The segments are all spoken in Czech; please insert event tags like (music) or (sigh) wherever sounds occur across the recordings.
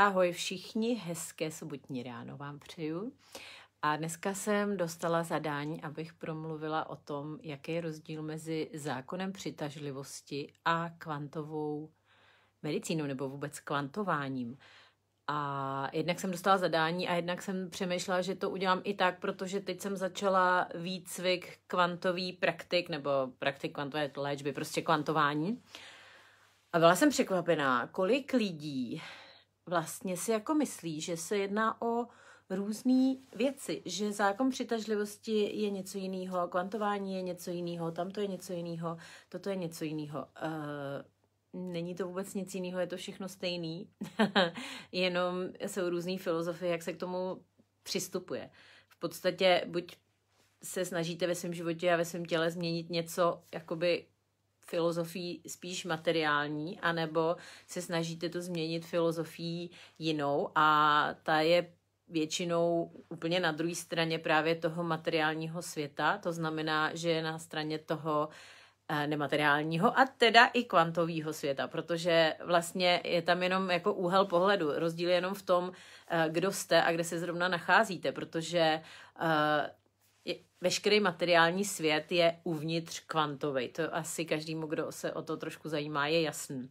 Ahoj všichni, hezké sobotní ráno vám přeju. A dneska jsem dostala zadání, abych promluvila o tom, jaký je rozdíl mezi zákonem přitažlivosti a kvantovou medicínou nebo vůbec kvantováním. A jednak jsem dostala zadání a jednak jsem přemýšlela, že to udělám i tak, protože teď jsem začala výcvik kvantový praktik nebo praktik kvantové léčby, prostě kvantování. A byla jsem překvapená, kolik lidí vlastně si jako myslí, že se jedná o různé věci, že zákon přitažlivosti je něco jiného, kvantování je něco jiného, tamto je něco jiného, toto je něco jiného. Uh, není to vůbec nic jiného, je to všechno stejný, (laughs) jenom jsou různé filozofie, jak se k tomu přistupuje. V podstatě buď se snažíte ve svém životě a ve svém těle změnit něco jakoby filozofií spíš materiální, anebo se snažíte to změnit filozofií jinou a ta je většinou úplně na druhé straně právě toho materiálního světa, to znamená, že je na straně toho eh, nemateriálního a teda i kvantového světa, protože vlastně je tam jenom jako úhel pohledu, rozdíl je jenom v tom, eh, kdo jste a kde se zrovna nacházíte, protože eh, je, veškerý materiální svět je uvnitř kvantový. To asi každému, kdo se o to trošku zajímá, je jasný.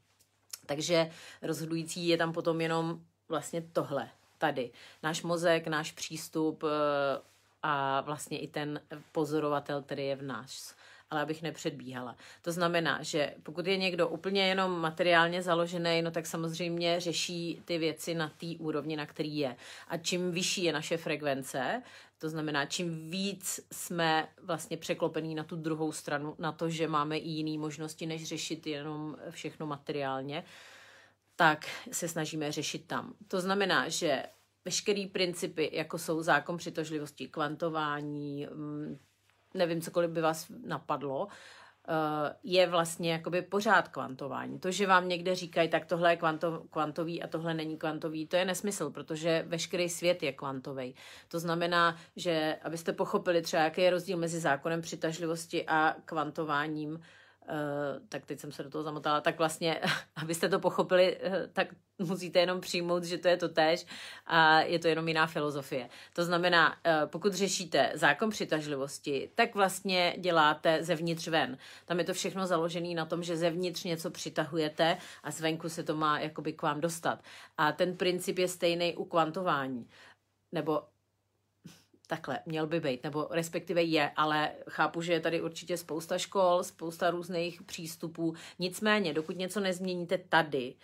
Takže rozhodující je tam potom jenom vlastně tohle, tady. Náš mozek, náš přístup eh, a vlastně i ten pozorovatel, který je v nás ale abych nepředbíhala. To znamená, že pokud je někdo úplně jenom materiálně založený, no tak samozřejmě řeší ty věci na té úrovni, na který je. A čím vyšší je naše frekvence, to znamená, čím víc jsme vlastně překlopení na tu druhou stranu, na to, že máme i jiné možnosti, než řešit jenom všechno materiálně, tak se snažíme řešit tam. To znamená, že veškeré principy, jako jsou zákon přitožlivosti, kvantování, mm, nevím, cokoliv by vás napadlo, eh, je vlastně jakoby pořád kvantování. To, že vám někde říkají, tak tohle je kvanto, kvantový a tohle není kvantový, to je nesmysl, protože veškerý svět je kvantový. To znamená, že abyste pochopili třeba, jaký je rozdíl mezi zákonem přitažlivosti a kvantováním, Eh, tak teď jsem se do toho zamotala, tak vlastně, (laughs) abyste to pochopili, eh, tak musíte jenom přijmout, že to je to tež a je to jenom jiná filozofie. To znamená, eh, pokud řešíte zákon přitažlivosti, tak vlastně děláte zevnitř ven. Tam je to všechno založené na tom, že zevnitř něco přitahujete a zvenku se to má jakoby k vám dostat. A ten princip je stejný u kvantování. Nebo takhle, měl by být, nebo respektive je, ale chápu, že je tady určitě spousta škol, spousta různých přístupů. Nicméně, dokud něco nezměníte tady,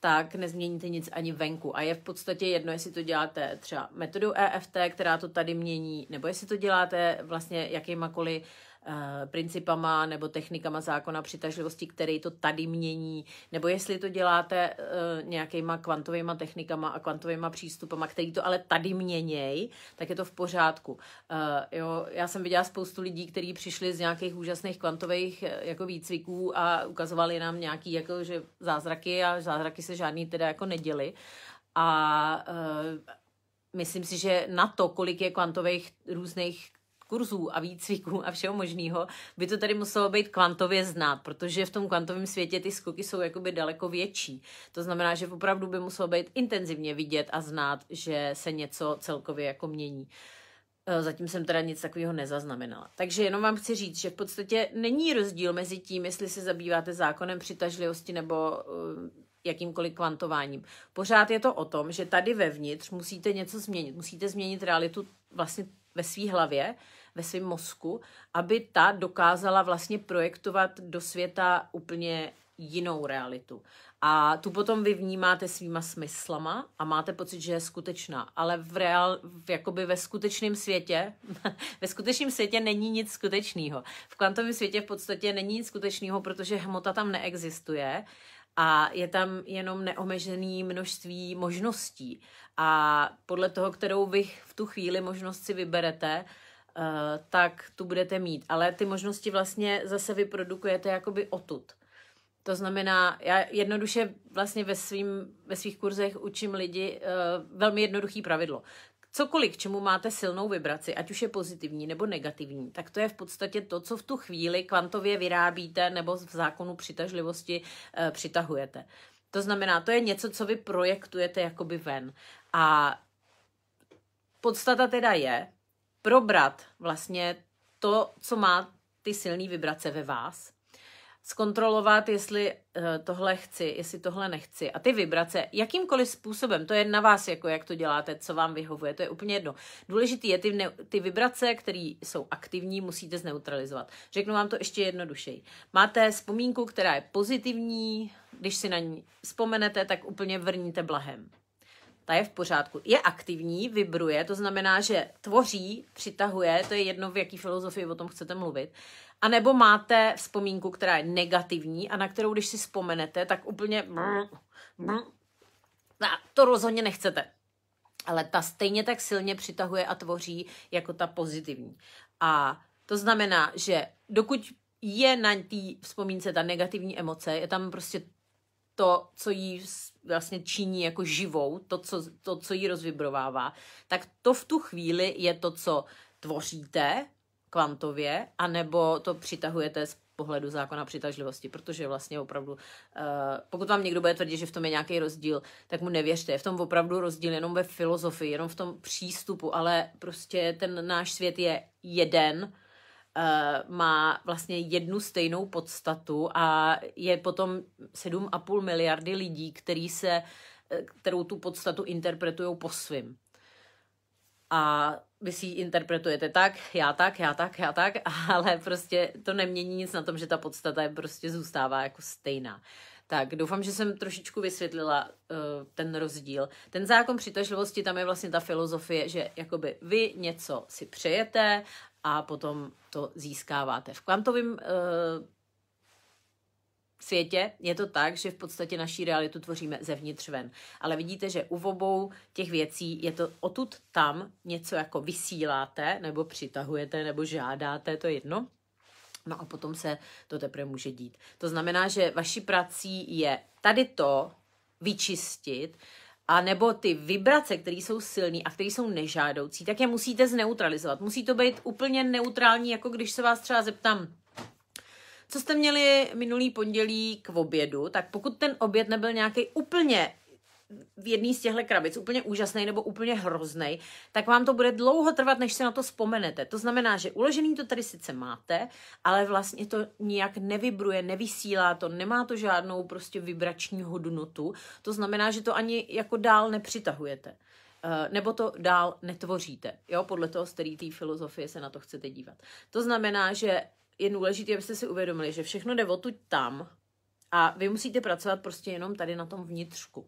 tak nezměníte nic ani venku. A je v podstatě jedno, jestli to děláte třeba metodou EFT, která to tady mění, nebo jestli to děláte vlastně jakýmakoliv Eh, principama nebo technikama zákona přitažlivosti, který to tady mění, nebo jestli to děláte eh, nějakýma kvantovými technikama a kvantovými přístupama, který to ale tady měněj, tak je to v pořádku. Eh, jo, já jsem viděla spoustu lidí, kteří přišli z nějakých úžasných kvantových jako výcviků a ukazovali nám nějaký jako, že zázraky a zázraky se žádný teda jako neděli. A myslím si, že na to, kolik je kvantových různých kurzů a výcviků a všeho možného, by to tady muselo být kvantově znát, protože v tom kvantovém světě ty skoky jsou jakoby daleko větší. To znamená, že opravdu by muselo být intenzivně vidět a znát, že se něco celkově jako mění. Eh, zatím jsem teda nic takového nezaznamenala. Takže jenom vám chci říct, že v podstatě není rozdíl mezi tím, jestli se zabýváte zákonem přitažlivosti nebo eh, jakýmkoliv kvantováním. Pořád je to o tom, že tady vevnitř musíte něco změnit. Musíte změnit realitu vlastně ve své hlavě, ve svém mozku, aby ta dokázala vlastně projektovat do světa úplně jinou realitu. A tu potom vy vnímáte svýma smyslama a máte pocit, že je skutečná. Ale v reál, v, jakoby ve skutečném světě, (laughs) ve skutečném světě není nic skutečného. V kvantovém světě v podstatě není nic skutečného, protože hmota tam neexistuje a je tam jenom neomezený množství možností. A podle toho, kterou vy v tu chvíli možnost si vyberete, Eh, tak tu budete mít. Ale ty možnosti vlastně zase vyprodukujete jakoby otud. To znamená, já jednoduše vlastně ve, svým, ve svých kurzech učím lidi uh, velmi jednoduchý pravidlo. Cokoliv, k čemu máte silnou vibraci, ať už je pozitivní nebo negativní, tak to je v podstatě to, co v tu chvíli kvantově vyrábíte nebo v zákonu přitažlivosti uh, přitahujete. To znamená, to je něco, co vy projektujete jakoby ven. A podstata teda je, probrat vlastně to, co má ty silné vibrace ve vás, zkontrolovat, jestli eh, tohle chci, jestli tohle nechci. A ty vibrace, jakýmkoliv způsobem, to je na vás, jako jak to děláte, co vám vyhovuje, to je úplně jedno. Důležitý je ty, ty vibrace, které jsou aktivní, musíte zneutralizovat. Řeknu vám to ještě jednodušeji. Máte vzpomínku, která je pozitivní, když si na ní vzpomenete, tak úplně vrníte blahem ta je v pořádku. Je aktivní, vibruje, to znamená, že tvoří, přitahuje, to je jedno, v jaký filozofii o tom chcete mluvit. A nebo máte vzpomínku, která je negativní a na kterou, když si vzpomenete, tak úplně... To rozhodně nechcete. Ale ta stejně tak silně přitahuje a tvoří jako ta pozitivní. A to znamená, že dokud je na té vzpomínce ta negativní emoce, je tam prostě to, co jí vlastně činí jako živou, to co, to, co jí rozvibrovává, tak to v tu chvíli je to, co tvoříte kvantově, anebo to přitahujete z pohledu zákona přitažlivosti, protože vlastně opravdu, uh, pokud vám někdo bude tvrdit, že v tom je nějaký rozdíl, tak mu nevěřte. Je v tom opravdu rozdíl jenom ve filozofii, jenom v tom přístupu, ale prostě ten náš svět je jeden Eh, má vlastně jednu stejnou podstatu a je potom 7,5 miliardy lidí, který se, eh, kterou tu podstatu interpretují po svým. A vy si ji interpretujete tak, já tak, já tak, já tak, (laughs) ale prostě to nemění nic na tom, že ta podstata je prostě zůstává jako stejná. Tak doufám, že jsem trošičku vysvětlila uh, ten rozdíl. Ten zákon přitažlivosti, tam je vlastně ta filozofie, že jakoby vy něco si přejete a potom to získáváte. V kvantovém uh, světě je to tak, že v podstatě naší realitu tvoříme zevnitř ven. Ale vidíte, že u obou těch věcí je to odtud tam něco jako vysíláte, nebo přitahujete, nebo žádáte, to je jedno No a potom se to teprve může dít. To znamená, že vaší prací je tady to vyčistit, a nebo ty vibrace, které jsou silné a které jsou nežádoucí, tak je musíte zneutralizovat. Musí to být úplně neutrální, jako když se vás třeba zeptám, co jste měli minulý pondělí k obědu, tak pokud ten oběd nebyl nějaký úplně v jedné z těchto krabic úplně úžasný nebo úplně hrozný, tak vám to bude dlouho trvat, než se na to vzpomenete. To znamená, že uložený to tady sice máte, ale vlastně to nijak nevibruje, nevysílá to, nemá to žádnou prostě vibrační hodnotu. To znamená, že to ani jako dál nepřitahujete eh, nebo to dál netvoříte, jo, podle toho, z který té filozofie se na to chcete dívat. To znamená, že je důležité, abyste si uvědomili, že všechno jde odtud tam a vy musíte pracovat prostě jenom tady na tom vnitřku.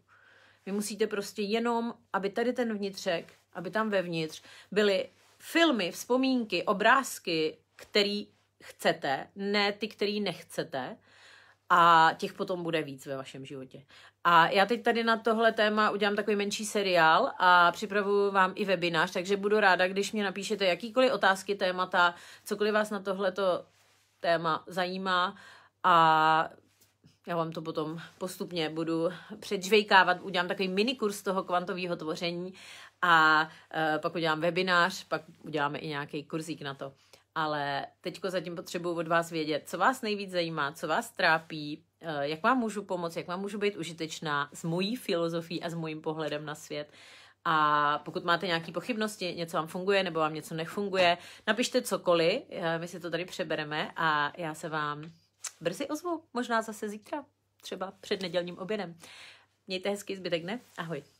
Vy musíte prostě jenom, aby tady ten vnitřek, aby tam vevnitř byly filmy, vzpomínky, obrázky, který chcete, ne ty, který nechcete a těch potom bude víc ve vašem životě. A já teď tady na tohle téma udělám takový menší seriál a připravuju vám i webinář, takže budu ráda, když mě napíšete jakýkoliv otázky, témata, cokoliv vás na tohleto téma zajímá a já vám to potom postupně budu předžvejkávat, udělám takový minikurs toho kvantového tvoření a e, pak udělám webinář, pak uděláme i nějaký kurzík na to. Ale teďko zatím potřebuji od vás vědět, co vás nejvíc zajímá, co vás trápí, e, jak vám můžu pomoct, jak vám můžu být užitečná s mojí filozofií a s mojím pohledem na svět. A pokud máte nějaké pochybnosti, něco vám funguje nebo vám něco nefunguje, napište cokoliv, e, my si to tady přebereme a já se vám brzy ozvu, možná zase zítra, třeba před nedělním obědem. Mějte hezký zbytek dne, ahoj.